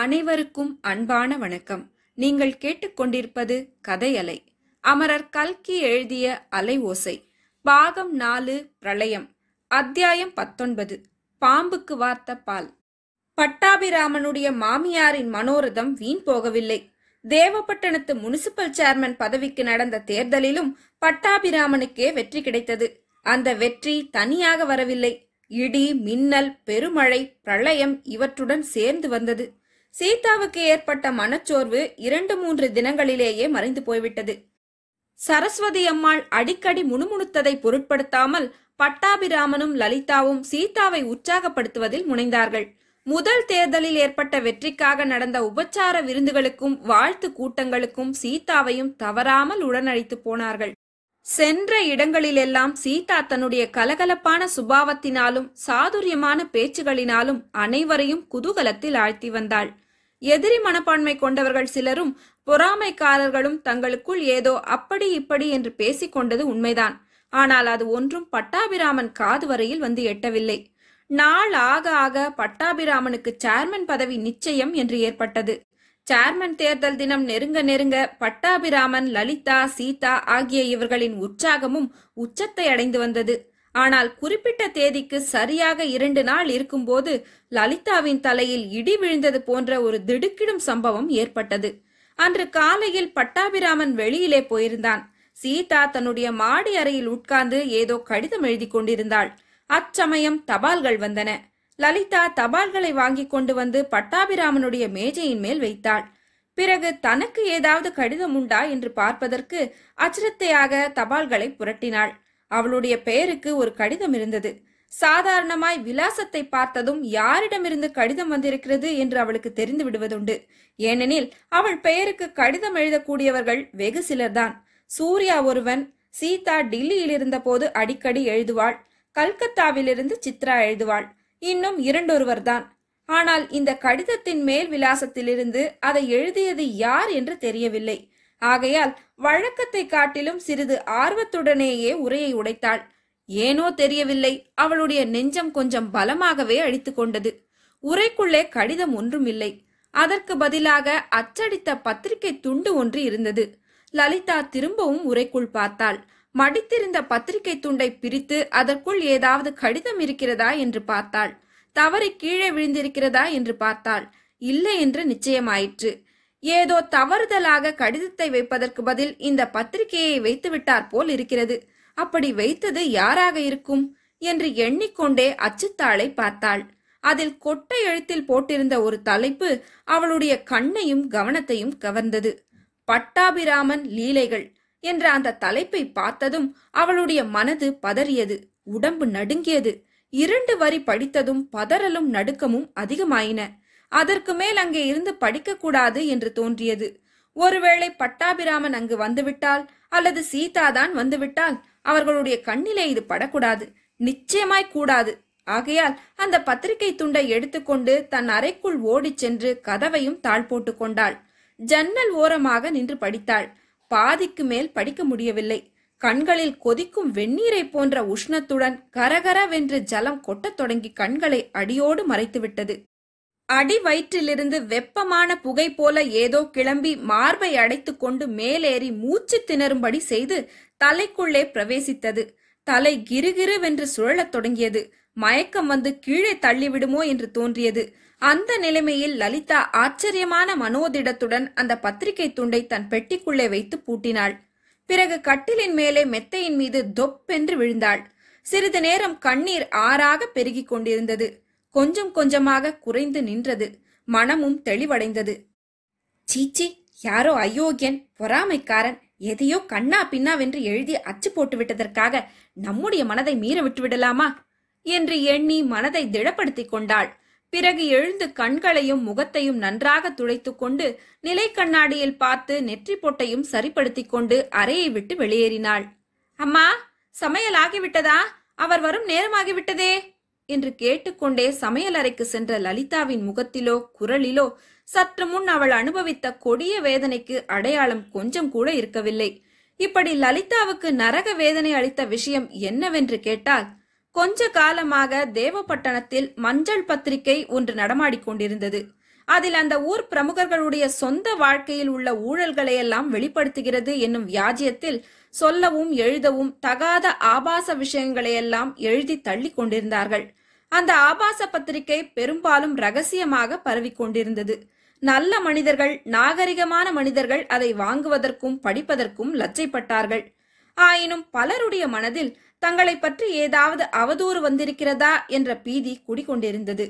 அனைவருக்கும் அன்பான வணக்கம் நீங்கள் கேட்டுக்கொண்டிருப்பது கதை அலை அமரர் கல்கி எழுதிய அலை ஓசை பாகம் நாலு பிரளயம் அத்தியாயம் பத்தொன்பது பாம்புக்கு வார்த்த பால் பட்டாபிராமனுடைய மாமியாரின் மனோரதம் வீண் போகவில்லை தேவப்பட்டணத்து முனிசிபல் சேர்மன் பதவிக்கு நடந்த தேர்தலிலும் பட்டாபிராமனுக்கே வெற்றி கிடைத்தது அந்த வெற்றி தனியாக வரவில்லை இடி மின்னல் பெருமழை பிரளயம் இவற்றுடன் சேர்ந்து வந்தது சீதாவுக்கு ஏற்பட்ட மனச்சோர்வு இரண்டு மூன்று தினங்களிலேயே மறைந்து போய்விட்டது சரஸ்வதி அம்மாள் அடிக்கடி முணுமுணுத்ததை பொருட்படுத்தாமல் பட்டாபிராமனும் லலிதாவும் சீதாவை உற்சாகப்படுத்துவதில் முனைந்தார்கள் முதல் தேர்தலில் ஏற்பட்ட வெற்றிக்காக நடந்த உபச்சார விருந்துகளுக்கும் வாழ்த்து கூட்டங்களுக்கும் சீதாவையும் தவறாமல் உடனழைத்து போனார்கள் சென்ற இடங்களிலெல்லாம் சீதா தன்னுடைய கலகலப்பான சுபாவத்தினாலும் சாதுரியமான பேச்சுகளினாலும் அனைவரையும் குதூகலத்தில் ஆழ்த்தி வந்தாள் எதிரி மனப்பான்மை கொண்டவர்கள் சிலரும் பொறாமைக்காரர்களும் தங்களுக்குள் ஏதோ அப்படி இப்படி என்று பேசிக்கொண்டது உண்மைதான் ஆனால் அது ஒன்றும் பட்டாபிராமன் காது வரையில் வந்து எட்டவில்லை நாள் ஆக ஆக பட்டாபிராமனுக்கு சேர்மன் பதவி நிச்சயம் என்று ஏற்பட்டது சேர்மன் தேர்தல் தினம் நெருங்க நெருங்க பட்டாபிராமன் லலிதா சீதா ஆகிய இவர்களின் உற்சாகமும் உச்சத்தை அடைந்து வந்தது ஆனால் குறிப்பிட்ட தேதிக்கு சரியாக இரண்டு நாள் இருக்கும்போது லலிதாவின் தலையில் இடி விழுந்தது போன்ற ஒரு திடுக்கிடும் சம்பவம் ஏற்பட்டது அன்று காலையில் பட்டாபிராமன் வெளியிலே போயிருந்தான் சீதா தன்னுடைய மாடி அறையில் உட்கார்ந்து ஏதோ கடிதம் எழுதி கொண்டிருந்தாள் அச்சமயம் தபால்கள் வந்தன லலிதா தபால்களை வாங்கி கொண்டு வந்து பட்டாபிராமனுடைய மேஜையின் மேல் வைத்தாள் பிறகு தனக்கு ஏதாவது கடிதம் உண்டா என்று பார்ப்பதற்கு அச்சிரத்தையாக தபால்களை புரட்டினாள் அவளுடைய பெயருக்கு ஒரு கடிதம் இருந்தது சாதாரணமாய் விலாசத்தை பார்த்ததும் யாரிடமிருந்து கடிதம் வந்திருக்கிறது என்று அவளுக்கு தெரிந்து விடுவதுண்டு ஏனெனில் அவள் பெயருக்கு கடிதம் எழுதக்கூடியவர்கள் வெகு சிலர்தான் சூர்யா ஒருவன் சீதா டில்லியில் இருந்தபோது அடிக்கடி எழுதுவாள் கல்கத்தாவிலிருந்து சித்ரா எழுதுவாள் இன்னும் இரண்டொருவர்தான் ஆனால் இந்த கடிதத்தின் மேல் விலாசத்திலிருந்து அதை எழுதியது யார் என்று தெரியவில்லை ஆகையால் வழக்கத்தை காட்டிலும் சிறிது ஆர்வத்துடனேயே உரையை உடைத்தாள் ஏனோ தெரியவில்லை அவளுடைய நெஞ்சம் கொஞ்சம் பலமாகவே அடித்து கொண்டது உரைக்குள்ளே கடிதம் ஒன்றும் இல்லை அதற்கு பதிலாக அச்சடித்த பத்திரிகை துண்டு ஒன்று இருந்தது லலிதா திரும்பவும் உரைக்குள் பார்த்தாள் மடித்திருந்த பத்திரிகை துண்டை பிரித்து அதற்குள் ஏதாவது கடிதம் இருக்கிறதா என்று பார்த்தாள் தவறி கீழே விழுந்திருக்கிறதா என்று பார்த்தாள் இல்லை என்று நிச்சயமாயிற்று ஏதோ தவறுதலாக கடிதத்தை வைப்பதற்கு பதில் இந்த பத்திரிகையை வைத்து விட்டார் போல் இருக்கிறது அப்படி வைத்தது யாராக இருக்கும் என்று எண்ணிக்கொண்டே அச்சுத்தாளை பார்த்தாள் அதில் கொட்டை எழுத்தில் போட்டிருந்த ஒரு தலைப்பு அவளுடைய கண்ணையும் கவனத்தையும் கவர்ந்தது பட்டாபிராமன் லீலைகள் என்ற அந்த தலைப்பை பார்த்ததும் அவளுடைய மனது பதறியது உடம்பு நடுங்கியது இரண்டு வரி படித்ததும் பதறலும் நடுக்கமும் அதிகமாயின அதற்கு மேல் அங்கே இருந்து படிக்கக்கூடாது என்று தோன்றியது ஒருவேளை பட்டாபிராமன் அங்கு வந்துவிட்டால் அல்லது சீதாதான் வந்துவிட்டால் அவர்களுடைய கண்ணிலே இது படக்கூடாது நிச்சயமாய் கூடாது ஆகையால் அந்த பத்திரிகை துண்டை எடுத்துக்கொண்டு தன் அறைக்குள் ஓடிச் சென்று கதவையும் தாழ் போட்டுக்கொண்டாள் கொண்டாள் ஜன்னல் ஓரமாக நின்று படித்தாள் பாதிக்கு மேல் படிக்க முடியவில்லை கண்களில் கொதிக்கும் வெந்நீரை போன்ற உஷ்ணத்துடன் கரகரவென்று ஜலம் கொட்டத் தொடங்கி கண்களை அடியோடு மறைத்துவிட்டது அடி வயிற்றிலிருந்து வெப்பமான புகை போல ஏதோ கிளம்பி மார்பை அடைத்து கொண்டு மேலேறி மூச்சு திணறும்படி செய்து தலைக்குள்ளே பிரவேசித்தது தலை கிருகிருவென்று சுழலத் தொடங்கியது மயக்கம் வந்து கீழே தள்ளிவிடுமோ என்று தோன்றியது அந்த நிலைமையில் லலிதா ஆச்சரியமான மனோதிடத்துடன் அந்த பத்திரிகை துண்டை தன் பெட்டிக்குள்ளே வைத்து பூட்டினாள் பிறகு கட்டிலின் மேலே மெத்தையின் மீது தொப்பென்று விழுந்தாள் சிறிது நேரம் கண்ணீர் ஆறாக பெருகிக் கொண்டிருந்தது கொஞ்சம் கொஞ்சமாக குறைந்து நின்றது மனமும் தெளிவடைந்தது சீச்சி யாரோ அயோக்கியன் பொறாமைக்காரன் எதையோ கண்ணா பின்னாவென்று எழுதி அச்சு போட்டு விட்டதற்காக நம்முடைய மனதை மீற விட்டு விடலாமா என்று எண்ணி மனதை திடப்படுத்திக் கொண்டாள் பிறகு எழுந்து கண்களையும் முகத்தையும் நன்றாக துளைத்து கொண்டு நிலை கண்ணாடியில் பார்த்து நெற்றி பொட்டையும் சரிப்படுத்தி கொண்டு அறையை விட்டு வெளியேறினாள் அம்மா சமையல் ஆகிவிட்டதா அவர் வரும் நேரமாகிவிட்டதே என்று கேட்டுக்கொண்டே சமையல் அறைக்கு சென்ற லலிதாவின் முகத்திலோ குரலிலோ சற்று முன் அவள் அனுபவித்த கொடிய வேதனைக்கு அடையாளம் கொஞ்சம் கூட இருக்கவில்லை இப்படி லலிதாவுக்கு நரக வேதனை அளித்த விஷயம் என்னவென்று கேட்டால் கொஞ்ச காலமாக தேவப்பட்டணத்தில் மஞ்சள் பத்திரிகை ஒன்று கொண்டிருந்தது அதில் அந்த ஊர் பிரமுகர்களுடைய சொந்த வாழ்க்கையில் உள்ள ஊழல்களையெல்லாம் வெளிப்படுத்துகிறது என்னும் வியாஜியத்தில் சொல்லவும் எழுதவும் தகாத ஆபாச விஷயங்களையெல்லாம் எழுதி தள்ளி கொண்டிருந்தார்கள் அந்த ஆபாச பத்திரிகை பெரும்பாலும் ரகசியமாக பரவி கொண்டிருந்தது நல்ல மனிதர்கள் நாகரிகமான மனிதர்கள் அதை வாங்குவதற்கும் படிப்பதற்கும் லச்சைப்பட்டார்கள் ஆயினும் பலருடைய மனதில் தங்களை பற்றி ஏதாவது அவதூறு வந்திருக்கிறதா என்ற பீதி குடிகொண்டிருந்தது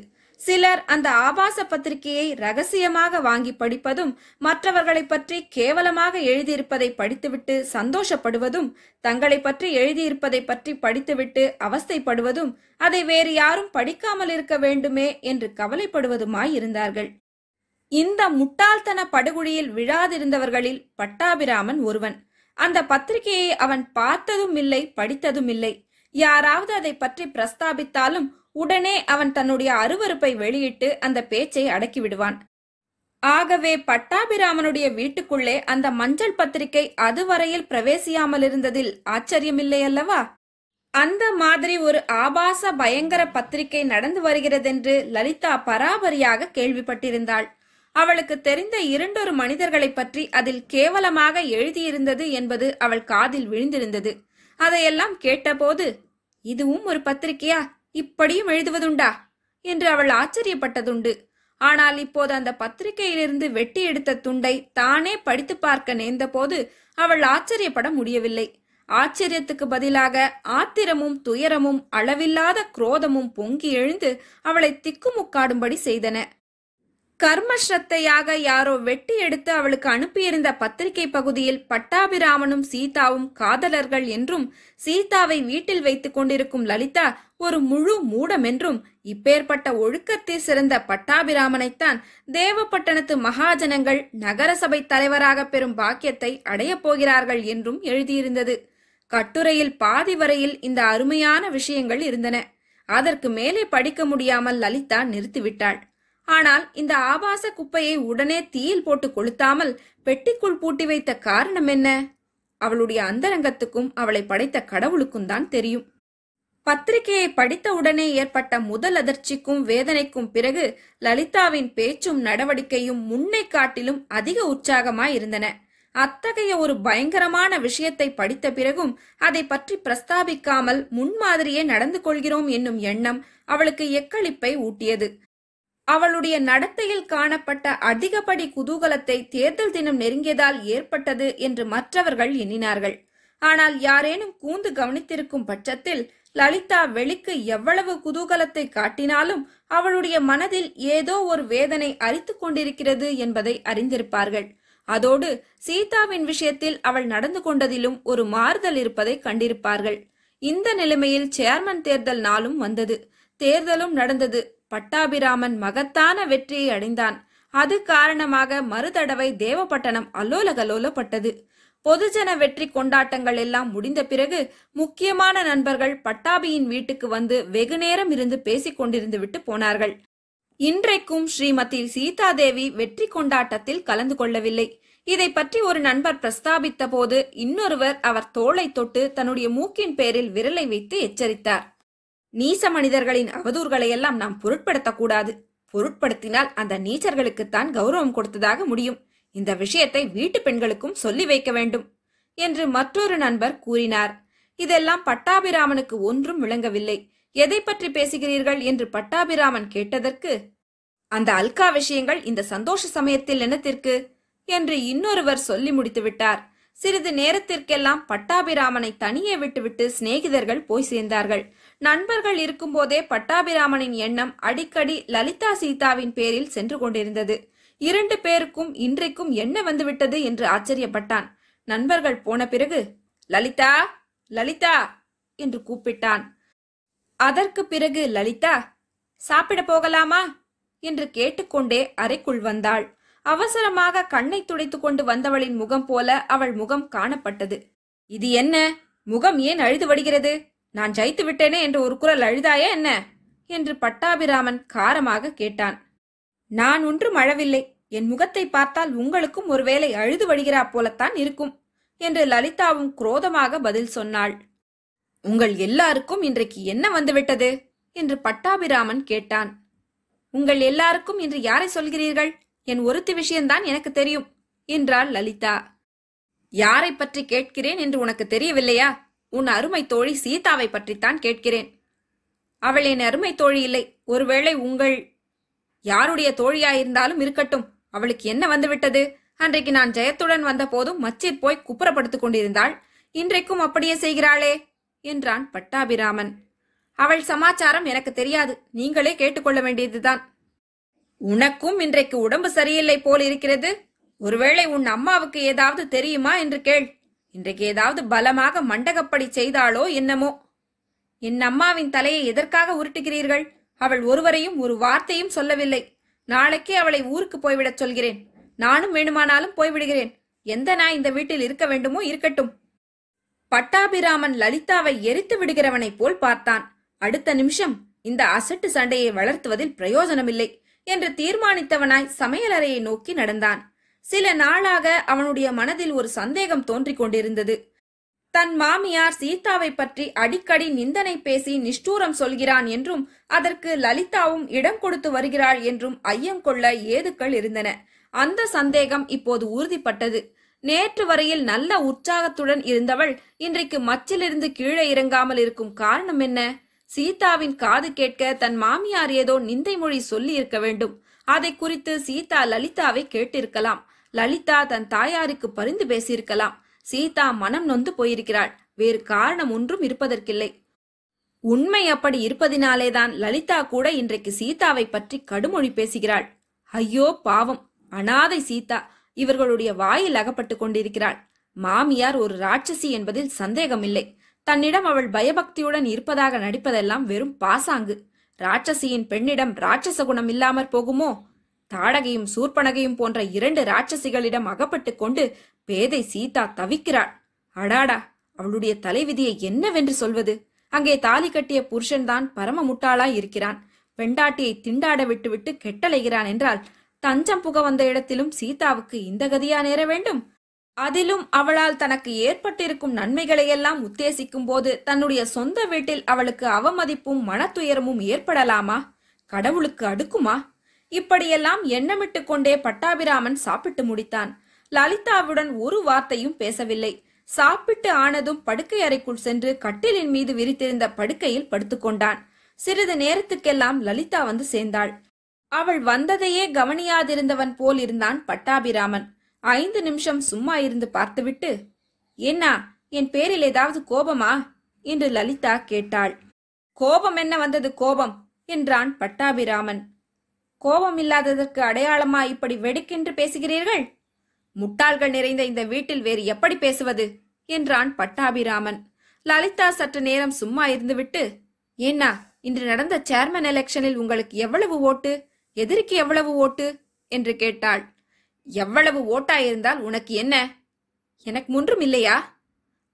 சிலர் அந்த ஆபாச பத்திரிகையை ரகசியமாக வாங்கி படிப்பதும் மற்றவர்களை பற்றி கேவலமாக எழுதியிருப்பதை படித்துவிட்டு சந்தோஷப்படுவதும் தங்களை பற்றி எழுதியிருப்பதை பற்றி படித்துவிட்டு அவஸ்தைப்படுவதும் அதை வேறு யாரும் படிக்காமல் இருக்க வேண்டுமே என்று கவலைப்படுவதுமாயிருந்தார்கள் இந்த முட்டாள்தன படுகொழியில் விழாதிருந்தவர்களில் பட்டாபிராமன் ஒருவன் அந்த பத்திரிகையை அவன் பார்த்ததும் இல்லை படித்ததும் இல்லை யாராவது அதை பற்றி பிரஸ்தாபித்தாலும் உடனே அவன் தன்னுடைய அருவறுப்பை வெளியிட்டு அந்த பேச்சை அடக்கிவிடுவான் ஆகவே பட்டாபிராமனுடைய வீட்டுக்குள்ளே அந்த மஞ்சள் பத்திரிகை அதுவரையில் பிரவேசியாமல் இருந்ததில் ஆச்சரியமில்லையல்லவா அல்லவா அந்த மாதிரி ஒரு ஆபாச பயங்கர பத்திரிகை நடந்து வருகிறதென்று லலிதா பராபரியாக கேள்விப்பட்டிருந்தாள் அவளுக்கு தெரிந்த இரண்டொரு மனிதர்களைப் பற்றி அதில் கேவலமாக எழுதியிருந்தது என்பது அவள் காதில் விழுந்திருந்தது அதையெல்லாம் கேட்டபோது இதுவும் ஒரு பத்திரிகையா இப்படியும் எழுதுவதுண்டா என்று அவள் ஆச்சரியப்பட்டதுண்டு ஆனால் இப்போது அந்த பத்திரிகையிலிருந்து வெட்டி எடுத்த துண்டை தானே படித்து பார்க்க நேர்ந்தபோது அவள் ஆச்சரியப்பட முடியவில்லை ஆச்சரியத்துக்கு பதிலாக ஆத்திரமும் துயரமும் அளவில்லாத குரோதமும் பொங்கி எழுந்து அவளை திக்குமுக்காடும்படி செய்தன கர்மஷ்ரத்தையாக யாரோ வெட்டி எடுத்து அவளுக்கு அனுப்பியிருந்த பத்திரிகை பகுதியில் பட்டாபிராமனும் சீதாவும் காதலர்கள் என்றும் சீதாவை வீட்டில் வைத்துக் கொண்டிருக்கும் லலிதா ஒரு முழு மூடம் என்றும் இப்பேற்பட்ட ஒழுக்கத்தில் சிறந்த பட்டாபிராமனைத்தான் தேவப்பட்டணத்து மகாஜனங்கள் நகரசபை தலைவராக பெறும் பாக்கியத்தை அடையப் போகிறார்கள் என்றும் எழுதியிருந்தது கட்டுரையில் பாதி வரையில் இந்த அருமையான விஷயங்கள் இருந்தன அதற்கு மேலே படிக்க முடியாமல் லலிதா நிறுத்திவிட்டாள் ஆனால் இந்த ஆபாச குப்பையை உடனே தீயில் போட்டு கொளுத்தாமல் பெட்டிக்குள் பூட்டி வைத்த காரணம் என்ன அவளுடைய அந்தரங்கத்துக்கும் அவளை படைத்த கடவுளுக்கும் தான் தெரியும் பத்திரிகையை படித்த உடனே ஏற்பட்ட முதல் அதிர்ச்சிக்கும் வேதனைக்கும் பிறகு லலிதாவின் பேச்சும் நடவடிக்கையும் முன்னை காட்டிலும் அதிக உற்சாகமாய் இருந்தன அத்தகைய ஒரு பயங்கரமான விஷயத்தை படித்த பிறகும் அதை பற்றி பிரஸ்தாபிக்காமல் முன்மாதிரியே நடந்து கொள்கிறோம் என்னும் எண்ணம் அவளுக்கு எக்களிப்பை ஊட்டியது அவளுடைய நடத்தையில் காணப்பட்ட அதிகப்படி குதூகலத்தை தேர்தல் தினம் நெருங்கியதால் ஏற்பட்டது என்று மற்றவர்கள் எண்ணினார்கள் ஆனால் யாரேனும் கூந்து கவனித்திருக்கும் பட்சத்தில் லலிதா வெளிக்கு எவ்வளவு குதூகலத்தை காட்டினாலும் அவளுடைய மனதில் ஏதோ ஒரு வேதனை அரித்து கொண்டிருக்கிறது என்பதை அறிந்திருப்பார்கள் அதோடு சீதாவின் விஷயத்தில் அவள் நடந்து கொண்டதிலும் ஒரு மாறுதல் இருப்பதை கண்டிருப்பார்கள் இந்த நிலைமையில் சேர்மன் தேர்தல் நாளும் வந்தது தேர்தலும் நடந்தது பட்டாபிராமன் மகத்தான வெற்றியை அடைந்தான் அது காரணமாக மறுதடவை தேவப்பட்டணம் அல்லோலகலோலப்பட்டது பொதுஜன வெற்றி கொண்டாட்டங்கள் எல்லாம் முடிந்த பிறகு முக்கியமான நண்பர்கள் பட்டாபியின் வீட்டுக்கு வந்து வெகுநேரம் இருந்து பேசிக் கொண்டிருந்து விட்டு போனார்கள் இன்றைக்கும் ஸ்ரீமதி சீதாதேவி வெற்றி கொண்டாட்டத்தில் கலந்து கொள்ளவில்லை இதை பற்றி ஒரு நண்பர் பிரஸ்தாபித்த போது இன்னொருவர் அவர் தோளை தொட்டு தன்னுடைய மூக்கின் பேரில் விரலை வைத்து எச்சரித்தார் நீச மனிதர்களின் அவதூறுகளை எல்லாம் நாம் பொருட்படுத்தக்கூடாது பொருட்படுத்தினால் அந்த நீச்சர்களுக்குத்தான் கௌரவம் கொடுத்ததாக முடியும் இந்த விஷயத்தை வீட்டு பெண்களுக்கும் சொல்லி வைக்க வேண்டும் என்று மற்றொரு நண்பர் கூறினார் இதெல்லாம் பட்டாபிராமனுக்கு ஒன்றும் விளங்கவில்லை எதை பற்றி பேசுகிறீர்கள் என்று பட்டாபிராமன் கேட்டதற்கு அந்த அல்கா விஷயங்கள் இந்த சந்தோஷ சமயத்தில் என்னத்திற்கு என்று இன்னொருவர் சொல்லி முடித்துவிட்டார் சிறிது நேரத்திற்கெல்லாம் பட்டாபிராமனை தனியே விட்டுவிட்டு சிநேகிதர்கள் போய் சேர்ந்தார்கள் நண்பர்கள் இருக்கும்போதே பட்டாபிராமனின் எண்ணம் அடிக்கடி லலிதா சீதாவின் பேரில் சென்று கொண்டிருந்தது இரண்டு பேருக்கும் இன்றைக்கும் என்ன வந்துவிட்டது என்று ஆச்சரியப்பட்டான் நண்பர்கள் போன பிறகு லலிதா லலிதா என்று கூப்பிட்டான் அதற்கு பிறகு லலிதா சாப்பிட போகலாமா என்று கேட்டுக்கொண்டே அறைக்குள் வந்தாள் அவசரமாக கண்ணை துடைத்துக் கொண்டு வந்தவளின் முகம் போல அவள் முகம் காணப்பட்டது இது என்ன முகம் ஏன் அழுது வருகிறது நான் ஜெயித்து விட்டேனே என்று ஒரு குரல் அழுதாயா என்ன என்று பட்டாபிராமன் காரமாக கேட்டான் நான் ஒன்றும் அழவில்லை என் முகத்தை பார்த்தால் உங்களுக்கும் ஒருவேளை அழுது வழிகிறா போலத்தான் இருக்கும் என்று லலிதாவும் குரோதமாக பதில் சொன்னாள் உங்கள் எல்லாருக்கும் இன்றைக்கு என்ன வந்துவிட்டது என்று பட்டாபிராமன் கேட்டான் உங்கள் எல்லாருக்கும் இன்று யாரை சொல்கிறீர்கள் என் ஒருத்தி விஷயம்தான் எனக்கு தெரியும் என்றாள் லலிதா யாரை பற்றி கேட்கிறேன் என்று உனக்கு தெரியவில்லையா உன் அருமை தோழி சீதாவை பற்றித்தான் கேட்கிறேன் அவள் என் அருமை தோழி இல்லை ஒருவேளை உங்கள் யாருடைய தோழியாயிருந்தாலும் இருக்கட்டும் அவளுக்கு என்ன வந்துவிட்டது அன்றைக்கு நான் ஜெயத்துடன் வந்த போதும் மச்சிர் போய் குப்புறப்படுத்திக் கொண்டிருந்தாள் இன்றைக்கும் அப்படியே செய்கிறாளே என்றான் பட்டாபிராமன் அவள் சமாச்சாரம் எனக்கு தெரியாது நீங்களே கேட்டுக்கொள்ள வேண்டியதுதான் உனக்கும் இன்றைக்கு உடம்பு சரியில்லை போல் இருக்கிறது ஒருவேளை உன் அம்மாவுக்கு ஏதாவது தெரியுமா என்று கேள் இன்றைக்கு ஏதாவது பலமாக மண்டகப்படி செய்தாளோ என்னமோ என் அம்மாவின் தலையை எதற்காக உருட்டுகிறீர்கள் அவள் ஒருவரையும் ஒரு வார்த்தையும் சொல்லவில்லை நாளைக்கே அவளை ஊருக்கு போய்விடச் சொல்கிறேன் நானும் வேணுமானாலும் போய்விடுகிறேன் எந்த நாய் இந்த வீட்டில் இருக்க வேண்டுமோ இருக்கட்டும் பட்டாபிராமன் லலிதாவை எரித்து விடுகிறவனைப் போல் பார்த்தான் அடுத்த நிமிஷம் இந்த அசட்டு சண்டையை வளர்த்துவதில் பிரயோஜனமில்லை என்று தீர்மானித்தவனாய் சமையலறையை நோக்கி நடந்தான் சில நாளாக அவனுடைய மனதில் ஒரு சந்தேகம் தோன்றிக் கொண்டிருந்தது தன் மாமியார் சீதாவை பற்றி அடிக்கடி நிந்தனை பேசி நிஷ்டூரம் சொல்கிறான் என்றும் அதற்கு லலிதாவும் இடம் கொடுத்து வருகிறாள் என்றும் ஐயம் கொள்ள ஏதுக்கள் இருந்தன அந்த சந்தேகம் இப்போது உறுதிப்பட்டது நேற்று வரையில் நல்ல உற்சாகத்துடன் இருந்தவள் இன்றைக்கு மச்சிலிருந்து கீழே இறங்காமல் இருக்கும் காரணம் என்ன சீதாவின் காது கேட்க தன் மாமியார் ஏதோ நிந்தை மொழி சொல்லி இருக்க வேண்டும் அதை குறித்து சீதா லலிதாவை கேட்டிருக்கலாம் லலிதா தன் தாயாருக்கு பரிந்து பேசியிருக்கலாம் சீதா மனம் நொந்து போயிருக்கிறாள் வேறு காரணம் ஒன்றும் இருப்பதற்கில்லை உண்மை அப்படி இருப்பதினாலேதான் லலிதா கூட இன்றைக்கு சீதாவை பற்றி கடுமொழி பேசுகிறாள் ஐயோ பாவம் அனாதை சீதா இவர்களுடைய வாயில் அகப்பட்டுக் கொண்டிருக்கிறாள் மாமியார் ஒரு ராட்சசி என்பதில் சந்தேகமில்லை தன்னிடம் அவள் பயபக்தியுடன் இருப்பதாக நடிப்பதெல்லாம் வெறும் பாசாங்கு ராட்சசியின் பெண்ணிடம் ராட்சச குணம் இல்லாமற் போகுமோ தாடகையும் சூர்பனகையும் போன்ற இரண்டு ராட்சசிகளிடம் அகப்பட்டு கொண்டு பேதை சீதா தவிக்கிறாள் அடாடா அவளுடைய தலைவிதியை என்னவென்று சொல்வது அங்கே தாலி கட்டிய புருஷன்தான் பரம முட்டாளாய் இருக்கிறான் பெண்டாட்டியை திண்டாட விட்டுவிட்டு கெட்டலைகிறான் என்றால் தஞ்சம் புக வந்த இடத்திலும் சீதாவுக்கு இந்த கதியா நேர வேண்டும் அதிலும் அவளால் தனக்கு ஏற்பட்டிருக்கும் நன்மைகளையெல்லாம் உத்தேசிக்கும் போது தன்னுடைய சொந்த வீட்டில் அவளுக்கு அவமதிப்பும் மனத்துயரமும் ஏற்படலாமா கடவுளுக்கு அடுக்குமா இப்படியெல்லாம் எண்ணமிட்டு கொண்டே பட்டாபிராமன் சாப்பிட்டு முடித்தான் லலிதாவுடன் ஒரு வார்த்தையும் பேசவில்லை சாப்பிட்டு ஆனதும் படுக்கை அறைக்குள் சென்று கட்டிலின் மீது விரித்திருந்த படுக்கையில் படுத்துக்கொண்டான் சிறிது நேரத்துக்கெல்லாம் லலிதா வந்து சேர்ந்தாள் அவள் வந்ததையே கவனியாதிருந்தவன் போல் இருந்தான் பட்டாபிராமன் ஐந்து நிமிஷம் சும்மா இருந்து பார்த்துவிட்டு என்ன என் பேரில் ஏதாவது கோபமா என்று லலிதா கேட்டாள் கோபம் என்ன வந்தது கோபம் என்றான் பட்டாபிராமன் கோபம் இல்லாததற்கு அடையாளமா இப்படி வெடுக்கென்று பேசுகிறீர்கள் முட்டாள்கள் நிறைந்த இந்த வீட்டில் வேறு எப்படி பேசுவது என்றான் பட்டாபிராமன் லலிதா சற்று நேரம் சும்மா இருந்துவிட்டு ஏன்னா இன்று நடந்த சேர்மன் எலெக்ஷனில் உங்களுக்கு எவ்வளவு ஓட்டு எதிரிக்கு எவ்வளவு ஓட்டு என்று கேட்டாள் எவ்வளவு ஓட்டாயிருந்தால் உனக்கு என்ன எனக்கு ஒன்றும் இல்லையா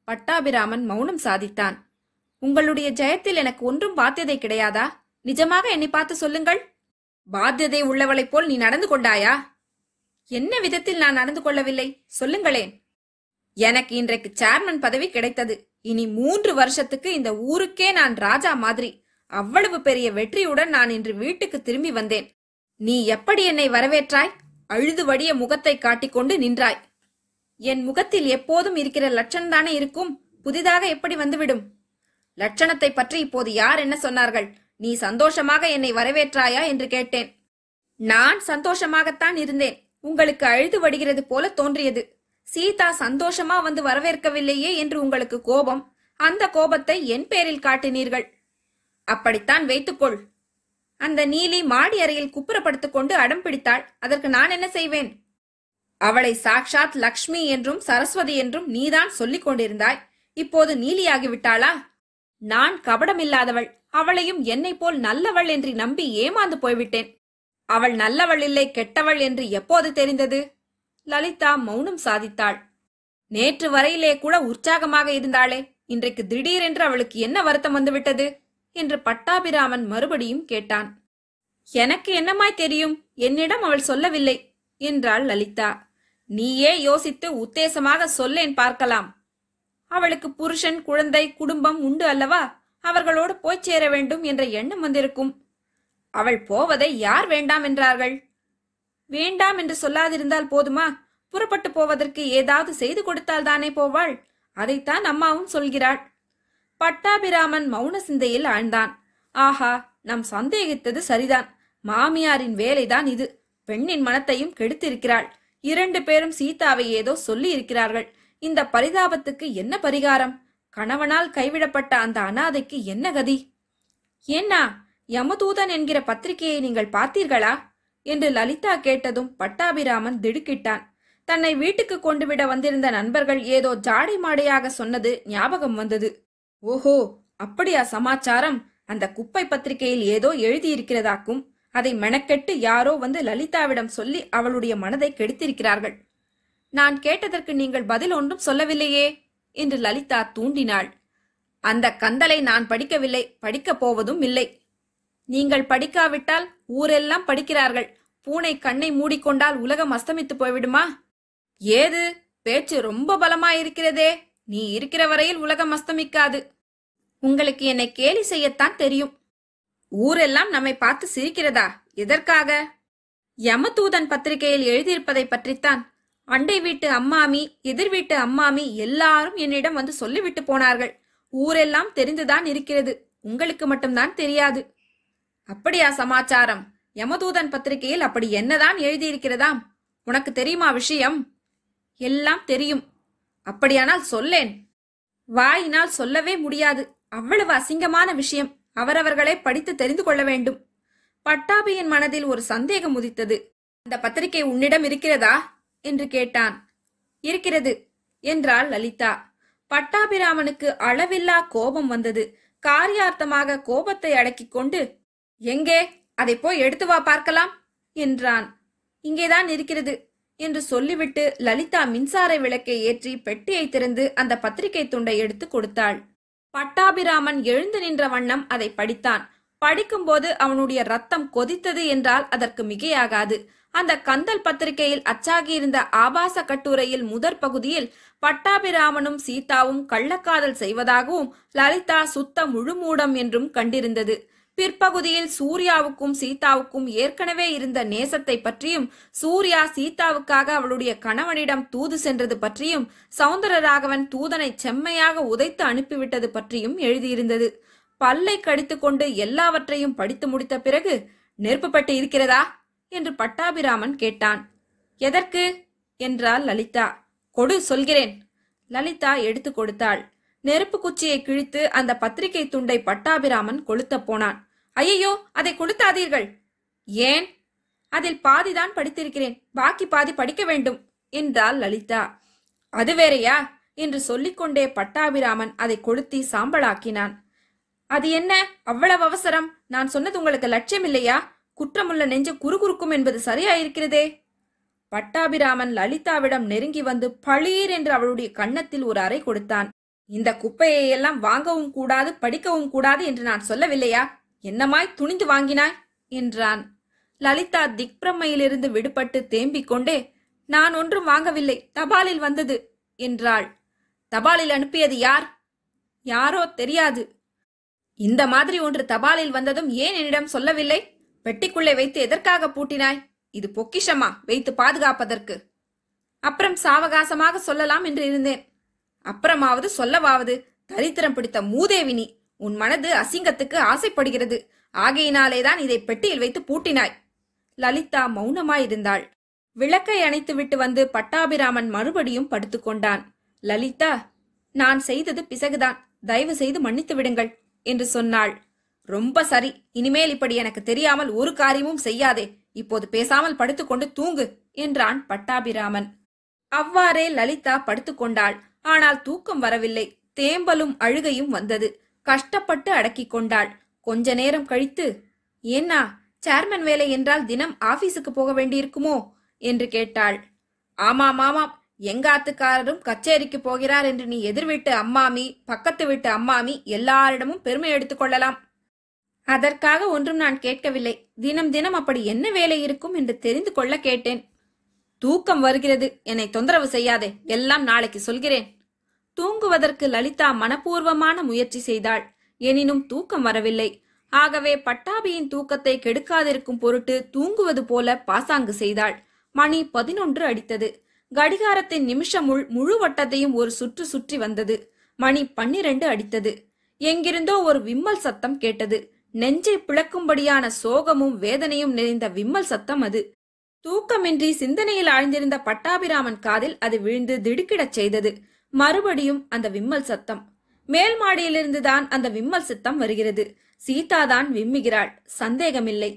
பட்டாபிராமன் மௌனம் சாதித்தான் உங்களுடைய ஜெயத்தில் எனக்கு ஒன்றும் பாத்தியதை கிடையாதா நிஜமாக என்னை பார்த்து சொல்லுங்கள் பாத்தியதை உள்ளவளைப் போல் நீ நடந்து கொண்டாயா என்ன விதத்தில் நான் நடந்து கொள்ளவில்லை சொல்லுங்களேன் எனக்கு இன்றைக்கு சேர்மன் பதவி கிடைத்தது இனி மூன்று வருஷத்துக்கு இந்த ஊருக்கே நான் ராஜா மாதிரி அவ்வளவு பெரிய வெற்றியுடன் நான் இன்று வீட்டுக்கு திரும்பி வந்தேன் நீ எப்படி என்னை வரவேற்றாய் அழுது வடிய முகத்தை காட்டிக்கொண்டு நின்றாய் என் முகத்தில் எப்போதும் இருக்கிற லட்சணம் தானே இருக்கும் புதிதாக எப்படி வந்துவிடும் லட்சணத்தை பற்றி இப்போது யார் என்ன சொன்னார்கள் நீ சந்தோஷமாக என்னை வரவேற்றாயா என்று கேட்டேன் நான் சந்தோஷமாகத்தான் இருந்தேன் உங்களுக்கு அழுது வடிகிறது போல தோன்றியது சீதா சந்தோஷமா வந்து வரவேற்கவில்லையே என்று உங்களுக்கு கோபம் அந்த கோபத்தை என் பேரில் காட்டினீர்கள் அப்படித்தான் வைத்துக்கொள் அந்த நீலி மாடி அறையில் குப்புறப்படுத்திக் கொண்டு அடம் பிடித்தாள் அதற்கு நான் என்ன செய்வேன் அவளை சாக்ஷாத் லக்ஷ்மி என்றும் சரஸ்வதி என்றும் நீதான் சொல்லிக் கொண்டிருந்தாய் இப்போது நீலியாகிவிட்டாளா நான் கபடமில்லாதவள் அவளையும் என்னை போல் நல்லவள் என்று நம்பி ஏமாந்து போய்விட்டேன் அவள் நல்லவள் இல்லை கெட்டவள் என்று எப்போது தெரிந்தது லலிதா மௌனம் சாதித்தாள் நேற்று வரையிலே கூட உற்சாகமாக இருந்தாளே இன்றைக்கு திடீரென்று அவளுக்கு என்ன வருத்தம் வந்துவிட்டது என்று பட்டாபிராமன் மறுபடியும் கேட்டான் எனக்கு என்னமாய் தெரியும் என்னிடம் அவள் சொல்லவில்லை என்றாள் லலிதா நீயே யோசித்து உத்தேசமாக சொல்லேன் பார்க்கலாம் அவளுக்கு புருஷன் குழந்தை குடும்பம் உண்டு அல்லவா அவர்களோடு போய் சேர வேண்டும் என்ற எண்ணம் வந்திருக்கும் அவள் போவதை யார் வேண்டாம் என்றார்கள் வேண்டாம் என்று சொல்லாதிருந்தால் போதுமா புறப்பட்டு போவதற்கு ஏதாவது செய்து கொடுத்தால் தானே போவாள் அதைத்தான் அம்மாவும் சொல்கிறாள் பட்டாபிராமன் மௌன சிந்தையில் ஆழ்ந்தான் ஆஹா நம் சந்தேகித்தது சரிதான் மாமியாரின் வேலைதான் இது பெண்ணின் மனத்தையும் கெடுத்திருக்கிறாள் இரண்டு பேரும் சீதாவை ஏதோ சொல்லி இருக்கிறார்கள் இந்த பரிதாபத்துக்கு என்ன பரிகாரம் கணவனால் கைவிடப்பட்ட அந்த அனாதைக்கு என்ன கதி ஏன்னா யமதூதன் என்கிற பத்திரிகையை நீங்கள் பார்த்தீர்களா என்று லலிதா கேட்டதும் பட்டாபிராமன் திடுக்கிட்டான் தன்னை வீட்டுக்கு கொண்டு விட வந்திருந்த நண்பர்கள் ஏதோ ஜாடை மாடையாக சொன்னது ஞாபகம் வந்தது ஓஹோ அப்படியா சமாச்சாரம் அந்த குப்பை பத்திரிகையில் ஏதோ எழுதியிருக்கிறதாக்கும் அதை மெனக்கெட்டு யாரோ வந்து லலிதாவிடம் சொல்லி அவளுடைய மனதை கெடுத்திருக்கிறார்கள் நான் கேட்டதற்கு நீங்கள் பதில் ஒன்றும் சொல்லவில்லையே என்று லலிதா தூண்டினாள் அந்த கந்தலை நான் படிக்கவில்லை படிக்கப் போவதும் இல்லை நீங்கள் படிக்காவிட்டால் ஊரெல்லாம் படிக்கிறார்கள் பூனை கண்ணை மூடிக்கொண்டால் உலகம் அஸ்தமித்து போய்விடுமா ஏது பேச்சு ரொம்ப பலமாயிருக்கிறதே நீ இருக்கிற வரையில் உலகம் அஸ்தமிக்காது உங்களுக்கு என்னை கேலி செய்யத்தான் தெரியும் ஊரெல்லாம் நம்மை பார்த்து சிரிக்கிறதா எதற்காக யமதூதன் பத்திரிகையில் எழுதியிருப்பதை பற்றித்தான் அண்டை வீட்டு அம்மாமி எதிர் வீட்டு அம்மாமி எல்லாரும் என்னிடம் வந்து சொல்லிவிட்டு போனார்கள் ஊரெல்லாம் தெரிந்துதான் இருக்கிறது உங்களுக்கு மட்டும்தான் தெரியாது அப்படியா சமாச்சாரம் யமதூதன் பத்திரிகையில் அப்படி என்னதான் எழுதியிருக்கிறதாம் உனக்கு தெரியுமா விஷயம் எல்லாம் தெரியும் அப்படியானால் சொல்லேன் வாயினால் சொல்லவே முடியாது அவ்வளவு அசிங்கமான விஷயம் அவரவர்களை படித்து தெரிந்து கொள்ள வேண்டும் பட்டாபியின் மனதில் ஒரு சந்தேகம் உதித்தது அந்த பத்திரிகை உன்னிடம் இருக்கிறதா என்று கேட்டான் இருக்கிறது என்றாள் லலிதா பட்டாபிராமனுக்கு அளவில்லா கோபம் வந்தது காரியார்த்தமாக கோபத்தை அடக்கிக் கொண்டு எங்கே அதை போய் எடுத்து வா பார்க்கலாம் என்றான் இங்கேதான் இருக்கிறது என்று சொல்லிவிட்டு லலிதா மின்சார விளக்கை ஏற்றி பெட்டியை திறந்து அந்த பத்திரிகை துண்டை எடுத்து கொடுத்தாள் பட்டாபிராமன் எழுந்து நின்ற வண்ணம் அதை படித்தான் படிக்கும்போது அவனுடைய ரத்தம் கொதித்தது என்றால் அதற்கு மிகையாகாது அந்த கந்தல் பத்திரிகையில் அச்சாகியிருந்த ஆபாச கட்டுரையில் முதற் பகுதியில் பட்டாபிராமனும் சீதாவும் கள்ளக்காதல் செய்வதாகவும் லலிதா சுத்த முழுமூடம் என்றும் கண்டிருந்தது பிற்பகுதியில் சூர்யாவுக்கும் சீதாவுக்கும் ஏற்கனவே இருந்த நேசத்தை பற்றியும் சூர்யா சீதாவுக்காக அவளுடைய கணவனிடம் தூது சென்றது பற்றியும் ராகவன் தூதனை செம்மையாக உதைத்து அனுப்பிவிட்டது பற்றியும் எழுதியிருந்தது பல்லை கடித்துக்கொண்டு எல்லாவற்றையும் படித்து முடித்த பிறகு நெருப்புப்பட்டு இருக்கிறதா என்று பட்டாபிராமன் கேட்டான் எதற்கு என்றாள் லலிதா கொடு சொல்கிறேன் லலிதா எடுத்து கொடுத்தாள் நெருப்பு குச்சியை கிழித்து அந்த பத்திரிகை துண்டை பட்டாபிராமன் கொளுத்த போனான் ஐயையோ அதை கொளுத்தாதீர்கள் ஏன் அதில் பாதிதான் படித்திருக்கிறேன் பாக்கி பாதி படிக்க வேண்டும் என்றாள் லலிதா அது வேறையா என்று சொல்லிக்கொண்டே பட்டாபிராமன் அதை கொளுத்தி சாம்பலாக்கினான் அது என்ன அவ்வளவு அவசரம் நான் சொன்னது உங்களுக்கு லட்சியம் இல்லையா குற்றமுள்ள நெஞ்சு குறுகுறுக்கும் என்பது சரியாயிருக்கிறதே பட்டாபிராமன் லலிதாவிடம் நெருங்கி வந்து பளீர் என்று அவளுடைய கன்னத்தில் ஒரு அறை கொடுத்தான் இந்த குப்பையை எல்லாம் வாங்கவும் கூடாது படிக்கவும் கூடாது என்று நான் சொல்லவில்லையா என்னமாய் துணிந்து வாங்கினாய் என்றான் லலிதா திக்பிரமையிலிருந்து விடுபட்டு தேம்பிக் கொண்டே நான் ஒன்றும் வாங்கவில்லை தபாலில் வந்தது என்றாள் தபாலில் அனுப்பியது யார் யாரோ தெரியாது இந்த மாதிரி ஒன்று தபாலில் வந்ததும் ஏன் என்னிடம் சொல்லவில்லை பெட்டிக்குள்ளே வைத்து எதற்காக பூட்டினாய் இது பொக்கிஷமா வைத்து பாதுகாப்பதற்கு அப்புறம் சாவகாசமாக சொல்லலாம் என்று இருந்தேன் அப்புறமாவது சொல்லவாவது தரித்திரம் பிடித்த மூதேவினி உன் மனது அசிங்கத்துக்கு ஆசைப்படுகிறது ஆகையினாலேதான் இதை பெட்டியில் வைத்து பூட்டினாய் லலிதா மௌனமாயிருந்தாள் விளக்கை அணைத்துவிட்டு வந்து பட்டாபிராமன் மறுபடியும் படுத்துக்கொண்டான் லலிதா நான் செய்தது பிசகுதான் தயவு செய்து மன்னித்து விடுங்கள் என்று சொன்னாள் ரொம்ப சரி இனிமேல் இப்படி எனக்கு தெரியாமல் ஒரு காரியமும் செய்யாதே இப்போது பேசாமல் படுத்துக்கொண்டு தூங்கு என்றான் பட்டாபிராமன் அவ்வாறே லலிதா படுத்துக்கொண்டாள் ஆனால் தூக்கம் வரவில்லை தேம்பலும் அழுகையும் வந்தது கஷ்டப்பட்டு அடக்கிக் கொண்டாள் கொஞ்ச நேரம் கழித்து ஏன்னா சேர்மன் வேலை என்றால் தினம் ஆபீஸுக்கு போக வேண்டியிருக்குமோ என்று கேட்டாள் ஆமாம் ஆமாம் எங்காத்துக்காரரும் கச்சேரிக்கு போகிறார் என்று நீ எதிர்விட்டு அம்மாமி பக்கத்து வீட்டு அம்மாமி எல்லாரிடமும் பெருமை எடுத்துக்கொள்ளலாம் அதற்காக ஒன்றும் நான் கேட்கவில்லை தினம் தினம் அப்படி என்ன வேலை இருக்கும் என்று தெரிந்து கொள்ள கேட்டேன் தூக்கம் வருகிறது என்னை தொந்தரவு செய்யாதே எல்லாம் நாளைக்கு சொல்கிறேன் தூங்குவதற்கு லலிதா மனப்பூர்வமான முயற்சி செய்தாள் எனினும் தூக்கம் வரவில்லை ஆகவே பட்டாபியின் தூக்கத்தை கெடுக்காதிருக்கும் பொருட்டு தூங்குவது போல பாசாங்கு செய்தாள் மணி பதினொன்று அடித்தது கடிகாரத்தின் நிமிஷமுள் முழு வட்டத்தையும் ஒரு சுற்று சுற்றி வந்தது மணி பன்னிரண்டு அடித்தது எங்கிருந்தோ ஒரு விம்மல் சத்தம் கேட்டது நெஞ்சை பிளக்கும்படியான சோகமும் வேதனையும் நிறைந்த விம்மல் சத்தம் அது தூக்கமின்றி சிந்தனையில் ஆழ்ந்திருந்த பட்டாபிராமன் காதில் அது விழுந்து திடுக்கிடச் செய்தது மறுபடியும் அந்த விம்மல் சத்தம் மேல் மாடியிலிருந்துதான் அந்த விம்மல் சித்தம் வருகிறது சீதாதான் விம்முகிறாள் சந்தேகமில்லை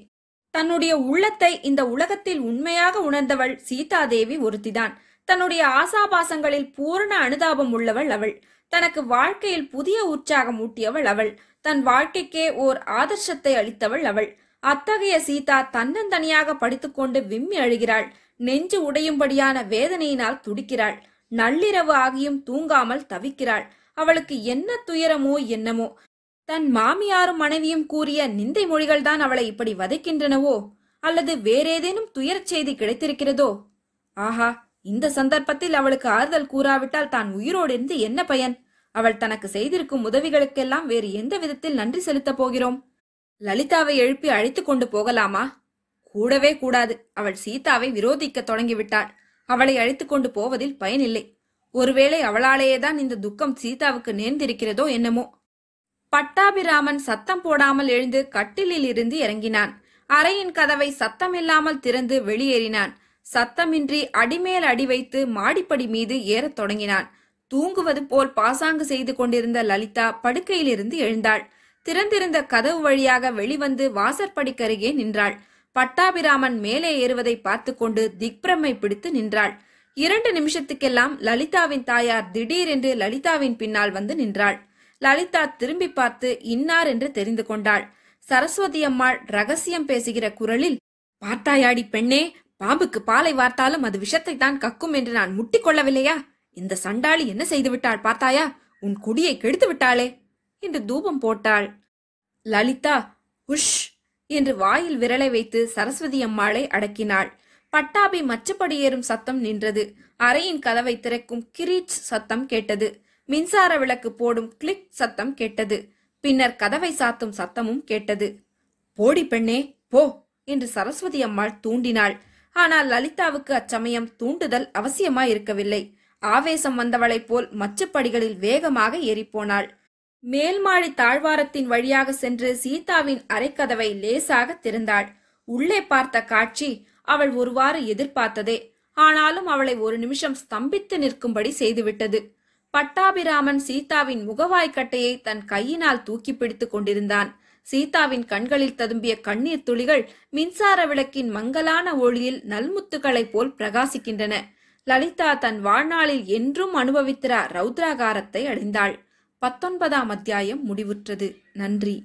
தன்னுடைய உள்ளத்தை இந்த உலகத்தில் உண்மையாக உணர்ந்தவள் சீதாதேவி ஒருத்திதான் தன்னுடைய ஆசாபாசங்களில் பூரண அனுதாபம் உள்ளவள் அவள் தனக்கு வாழ்க்கையில் புதிய உற்சாகம் ஊட்டியவள் அவள் தன் வாழ்க்கைக்கே ஓர் ஆதர்ஷத்தை அளித்தவள் அவள் அத்தகைய சீதா தன்னந்தனியாக படித்துக்கொண்டு விம்மி அழுகிறாள் நெஞ்சு உடையும்படியான வேதனையினால் துடிக்கிறாள் நள்ளிரவு ஆகியும் தூங்காமல் தவிக்கிறாள் அவளுக்கு என்ன துயரமோ என்னமோ தன் மாமியாரும் மனைவியும் கூறிய நிந்தை மொழிகள்தான் அவளை இப்படி வதைக்கின்றனவோ அல்லது வேறேதேனும் துயரச் செய்தி கிடைத்திருக்கிறதோ ஆஹா இந்த சந்தர்ப்பத்தில் அவளுக்கு ஆறுதல் கூறாவிட்டால் தான் உயிரோடு இருந்து என்ன பயன் அவள் தனக்கு செய்திருக்கும் உதவிகளுக்கெல்லாம் வேறு எந்த விதத்தில் நன்றி செலுத்தப் போகிறோம் லலிதாவை எழுப்பி அழைத்து கொண்டு போகலாமா கூடவே கூடாது அவள் சீதாவை விரோதிக்க தொடங்கிவிட்டாள் அவளை அழைத்து கொண்டு போவதில் பயனில்லை ஒருவேளை அவளாலேயேதான் இந்த துக்கம் சீதாவுக்கு நேர்ந்திருக்கிறதோ என்னமோ பட்டாபிராமன் சத்தம் போடாமல் எழுந்து கட்டிலில் இருந்து இறங்கினான் அறையின் கதவை சத்தமில்லாமல் திறந்து வெளியேறினான் சத்தமின்றி அடிமேல் அடி வைத்து மாடிப்படி மீது ஏறத் தொடங்கினான் தூங்குவது போல் பாசாங்கு செய்து கொண்டிருந்த லலிதா படுக்கையிலிருந்து எழுந்தாள் திறந்திருந்த கதவு வழியாக வெளிவந்து வாசற்படிக்கருகே நின்றாள் பட்டாபிராமன் மேலே ஏறுவதை பார்த்து கொண்டு திக்பிரமை பிடித்து நின்றாள் இரண்டு நிமிஷத்துக்கெல்லாம் லலிதாவின் தாயார் திடீரென்று லலிதாவின் பின்னால் வந்து நின்றாள் லலிதா திரும்பி பார்த்து இன்னார் என்று தெரிந்து கொண்டாள் சரஸ்வதி அம்மாள் ரகசியம் பேசுகிற குரலில் பார்த்தாயாடி பெண்ணே பாம்புக்கு பாலை வார்த்தாலும் அது விஷத்தை தான் கக்கும் என்று நான் முட்டிக்கொள்ளவில்லையா இந்த சண்டாளி என்ன செய்து விட்டாள் பார்த்தாயா உன் கொடியை கெடுத்து விட்டாளே என்று தூபம் போட்டாள் லலிதா உஷ் என்று வாயில் விரலை வைத்து சரஸ்வதி அம்மாளை அடக்கினாள் பட்டாபி மச்சப்படியேறும் சத்தம் நின்றது அறையின் கதவை திறக்கும் கிரீச் சத்தம் கேட்டது மின்சார விளக்கு போடும் கிளிக் சத்தம் கேட்டது பின்னர் கதவை சாத்தும் சத்தமும் கேட்டது போடி பெண்ணே போ என்று சரஸ்வதி அம்மாள் தூண்டினாள் ஆனால் லலிதாவுக்கு அச்சமயம் தூண்டுதல் அவசியமாயிருக்கவில்லை ஆவேசம் வந்தவளைப் போல் மச்சுப்படிகளில் வேகமாக ஏறிப்போனாள் மேல்மாடி தாழ்வாரத்தின் வழியாக சென்று சீதாவின் அரைக்கதவை லேசாக திறந்தாள் உள்ளே பார்த்த காட்சி அவள் ஒருவாறு எதிர்பார்த்ததே ஆனாலும் அவளை ஒரு நிமிஷம் ஸ்தம்பித்து நிற்கும்படி செய்துவிட்டது பட்டாபிராமன் சீதாவின் முகவாய்க்கட்டையை தன் கையினால் தூக்கி பிடித்துக் கொண்டிருந்தான் சீதாவின் கண்களில் ததும்பிய கண்ணீர் துளிகள் மின்சார விளக்கின் மங்கலான ஒளியில் நல்முத்துக்களைப் போல் பிரகாசிக்கின்றன லலிதா தன் வாழ்நாளில் என்றும் அனுபவித்திரா ரௌத்ராகாரத்தை அடைந்தாள் பத்தொன்பதாம் அத்தியாயம் முடிவுற்றது நன்றி